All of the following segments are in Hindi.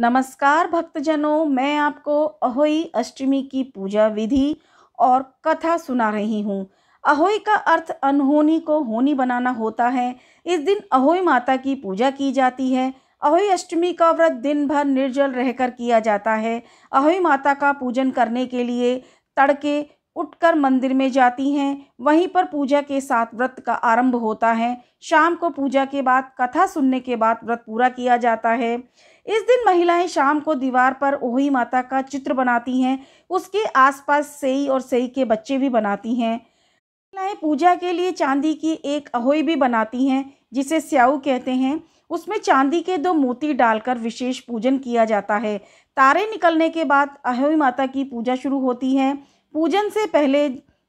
नमस्कार भक्तजनों मैं आपको अहोई अष्टमी की पूजा विधि और कथा सुना रही हूँ अहोई का अर्थ अनहोनी को होनी बनाना होता है इस दिन अहोई माता की पूजा की जाती है अहोई अष्टमी का व्रत दिन भर निर्जल रहकर किया जाता है अहोई माता का पूजन करने के लिए तड़के उठकर मंदिर में जाती हैं वहीं पर पूजा के साथ व्रत का आरंभ होता है शाम को पूजा के बाद कथा सुनने के बाद व्रत पूरा किया जाता है इस दिन महिलाएं शाम को दीवार पर ओही माता का चित्र बनाती हैं उसके आसपास सेई और सेई के बच्चे भी बनाती हैं महिलाएं पूजा के लिए चांदी की एक अहोई भी बनाती हैं जिसे स्याऊ कहते हैं उसमें चांदी के दो मोती डालकर विशेष पूजन किया जाता है तारे निकलने के बाद अहोई माता की पूजा शुरू होती है पूजन से पहले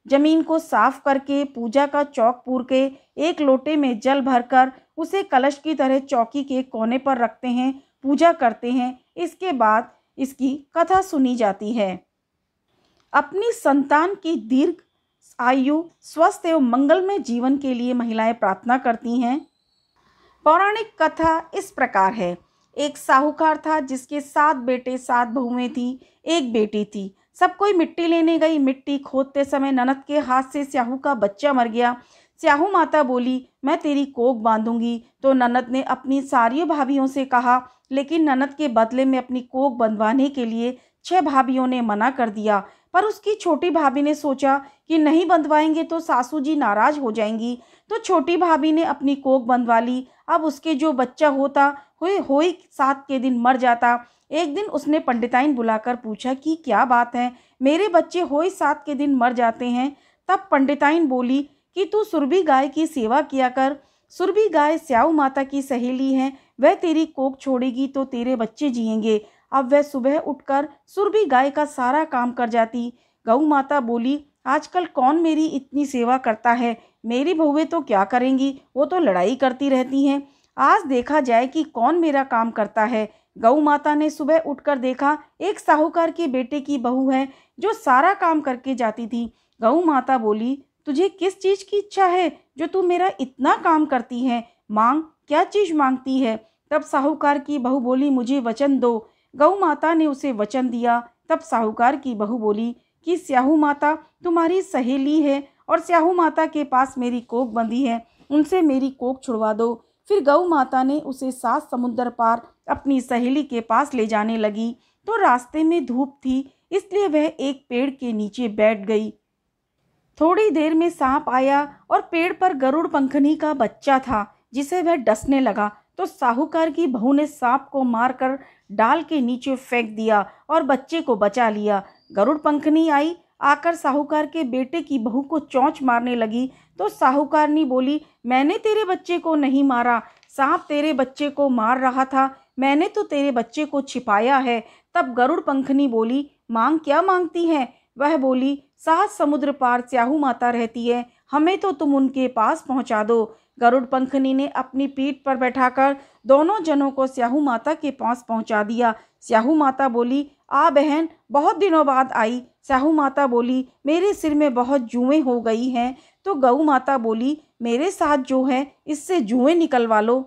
जमीन को साफ करके पूजा का चौक पूर के एक लोटे में जल भरकर उसे कलश की तरह चौकी के कोने पर रखते हैं पूजा करते हैं इसके बाद इसकी कथा सुनी जाती है अपनी संतान की दीर्घ आयु स्वस्थ एवं मंगलमय जीवन के लिए महिलाएं प्रार्थना करती हैं पौराणिक कथा इस प्रकार है एक साहूकार था जिसके सात बेटे सात बहुएं थी एक बेटी थी सब कोई मिट्टी लेने गई मिट्टी खोदते समय ननद के हाथ से स्याहू का बच्चा मर गया स्याहू माता बोली मैं तेरी कोक बांधूंगी तो ननद ने अपनी सारी भाभीियों से कहा लेकिन ननद के बदले में अपनी कोख बंधवाने के लिए छह भाभियों ने मना कर दिया पर उसकी छोटी भाभी ने सोचा कि नहीं बंधवाएंगे तो सासू जी नाराज हो जाएंगी तो छोटी भाभी ने अपनी कोख बंधवा ली अब उसके जो बच्चा होता हुए हो ही सात के दिन मर जाता एक दिन उसने पंडिताइन बुलाकर पूछा कि क्या बात है मेरे बच्चे हो ही सात के दिन मर जाते हैं तब पंडिताइन बोली कि तू सुरभि गाय की सेवा किया कर सुरभि गाय स्याऊ माता की सहेली हैं वह तेरी कोख छोड़ेगी तो तेरे बच्चे जिएंगे अब वह सुबह उठकर सुरभि गाय का सारा काम कर जाती गऊ माता बोली आजकल कौन मेरी इतनी सेवा करता है मेरी बहुएं तो क्या करेंगी वो तो लड़ाई करती रहती हैं आज देखा जाए कि कौन मेरा काम करता है गऊ माता ने सुबह उठकर देखा एक साहूकार के बेटे की बहू है जो सारा काम करके जाती थी गऊ माता बोली तुझे किस चीज़ की इच्छा है जो तू मेरा इतना काम करती है मांग क्या चीज़ मांगती है तब साहूकार की बहू बोली मुझे वचन दो गऊ माता ने उसे वचन दिया तब साहूकार की बहू बोली कि स्याहू माता तुम्हारी सहेली है और स्याहू माता के पास मेरी कोक बंधी है उनसे मेरी कोक छुड़वा दो फिर गऊ माता ने उसे सात समुद्र पार अपनी सहेली के पास ले जाने लगी तो रास्ते में धूप थी इसलिए वह एक पेड़ के नीचे बैठ गई थोड़ी देर में सांप आया और पेड़ पर गरुड़ पंखनी का बच्चा था जिसे वह डसने लगा तो साहूकार की बहू ने सांप को मारकर डाल के नीचे फेंक दिया और बच्चे को बचा लिया गरुड़ पंखनी आई आकर साहूकार के बेटे की बहू को चौंच मारने लगी तो साहूकारनी बोली मैंने तेरे बच्चे को नहीं मारा सांप तेरे बच्चे को मार रहा था मैंने तो तेरे बच्चे को छिपाया है तब गरुड़ पंखनी बोली मांग क्या मांगती है वह बोली सात समुद्र पार स्याहू माता रहती है हमें तो तुम उनके पास पहुंचा दो गरुड़ पंखनी ने अपनी पीठ पर बैठाकर दोनों जनों को स्याहू माता के पास पहुंचा दिया स्याहू माता बोली आ बहन बहुत दिनों बाद आई स्याहू माता बोली मेरे सिर में बहुत जुएँ हो गई हैं तो गऊ माता बोली मेरे साथ जो है इससे जुएँ निकलवा लो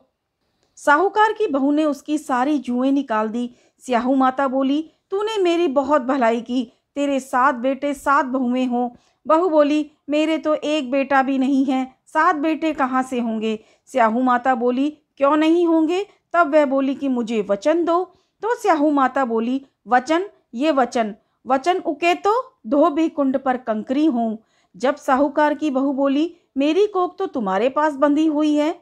साहूकार की बहू ने उसकी सारी जुएँ निकाल दी स्याहू माता बोली तूने मेरी बहुत भलाई की तेरे सात बेटे सात बहुएं हों बहू बोली मेरे तो एक बेटा भी नहीं है सात बेटे कहाँ से होंगे स्याहू माता बोली क्यों नहीं होंगे तब वह बोली कि मुझे वचन दो तो स्याहू माता बोली वचन ये वचन वचन उके तो धो भी कुंड पर कंकरी हूँ जब साहूकार की बहू बोली मेरी कोक तो तुम्हारे पास बंधी हुई है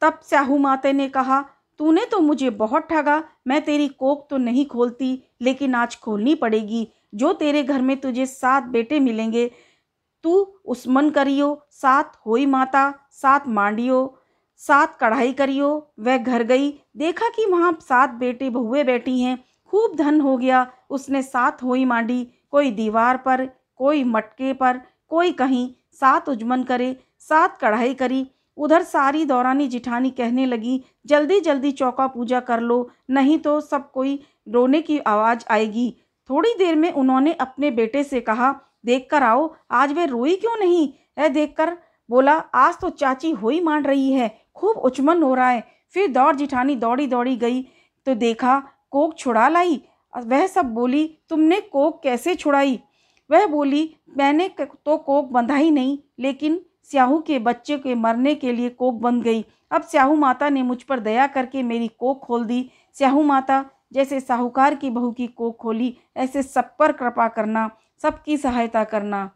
तब स्याहू माता ने कहा तूने तो मुझे बहुत ठगा मैं तेरी कोख तो नहीं खोलती लेकिन आज खोलनी पड़ेगी जो तेरे घर में तुझे सात बेटे मिलेंगे तू उस्मन करियो सात होई माता सात मांडियो सात कढ़ाई करियो वह घर गई देखा कि वहाँ सात बेटे बहुए बैठी हैं खूब धन हो गया उसने सात होई मांडी कोई दीवार पर कोई मटके पर कोई कहीं सात उजमन करे सात कढ़ाई करी उधर सारी दौरानी जिठानी कहने लगी जल्दी जल्दी चौका पूजा कर लो नहीं तो सब कोई रोने की आवाज़ आएगी थोड़ी देर में उन्होंने अपने बेटे से कहा देख कर आओ आज वे रोई क्यों नहीं है देख कर बोला आज तो चाची हो ही मान रही है खूब उचमन हो रहा है फिर दौड़ जिठानी दौड़ी दौड़ी गई तो देखा कोक छुड़ा लाई वह सब बोली तुमने कोक कैसे छुड़ाई वह बोली मैंने तो कोक बंधा ही नहीं लेकिन स्याहू के बच्चे के मरने के लिए कोख बंद गई अब स्याहू माता ने मुझ पर दया करके मेरी कोख खोल दी स्याहू माता जैसे साहूकार की बहू की कोख खोली ऐसे सब पर कृपा करना सबकी सहायता करना